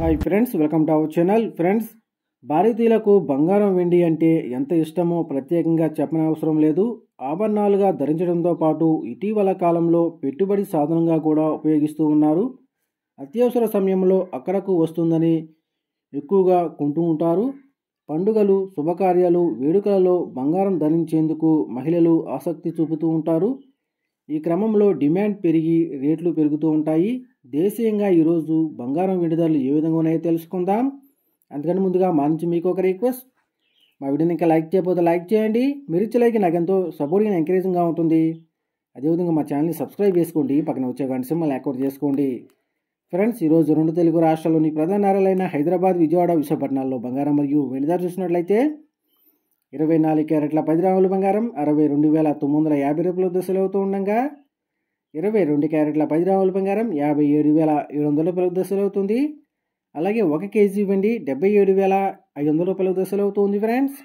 hi friends welcome to our channel friends భారతీయులకు బంగారం వెండి అంటే ఎంత ఇష్టమో ప్రత్యేకంగా చెప్పనవసరం లేదు ఆభరణాలుగా ధరించడంతో పాటు ఇటీవల కాలంలో పెట్టుబడి సాధనంగా కూడా ఉపయోగిస్తూ ఉన్నారు అత్యవసర సమయంలో అక్కడకు వస్తుందని ఎక్కువగా కొంటూ ఉంటారు పండుగలు శుభకార్యాలు వేడుకలలో బంగారం ధరించేందుకు మహిళలు ఆసక్తి చూపుతూ ఉంటారు ఈ క్రమంలో డిమాండ్ పెరిగి రేట్లు పెరుగుతూ ఉంటాయి దేశీయంగా ఈరోజు బంగారం వెండి ధరలు ఏ విధంగా ఉన్నాయో తెలుసుకుందాం అందుకని ముందుగా మా నుంచి మీకు ఒక రిక్వెస్ట్ మా వీడియోని ఇంకా లైక్ చేయకపోతే లైక్ చేయండి మీరు ఇచ్చే లైక్ నాకు ఎంతో సపోర్టింగ్ ఎంకరేజింగ్గా ఉంటుంది అదేవిధంగా మా ఛానల్ని సబ్స్క్రైబ్ చేసుకోండి పక్కన వచ్చే గంట సింబల్ యాక్టివేట్ చేసుకోండి ఫ్రెండ్స్ ఈరోజు రెండు తెలుగు రాష్ట్రాల్లోని ప్రధాన నగరాలైన హైదరాబాద్ విజయవాడ విశాఖపట్నాల్లో బంగారం మరియు వెండి ధర చూసినట్లయితే ఇరవై నాలుగు క్యారెట్ల పది గ్రాముల బంగారం అరవై రెండు వేల తొమ్మిది వందల యాభై రూపాయల దశలు అవుతూ ఉండగా ఇరవై రెండు క్యారెట్ల పది గ్రాముల బంగారం యాభై ఏడు వేల ఏడు వందల రూపాయలకు దశలు అవుతుంది అలాగే ఒక కేజీ వెండి డెబ్బై ఏడు వేల ఐదు వందల రూపాయలకు దశలు అవుతుంది ఫ్రెండ్స్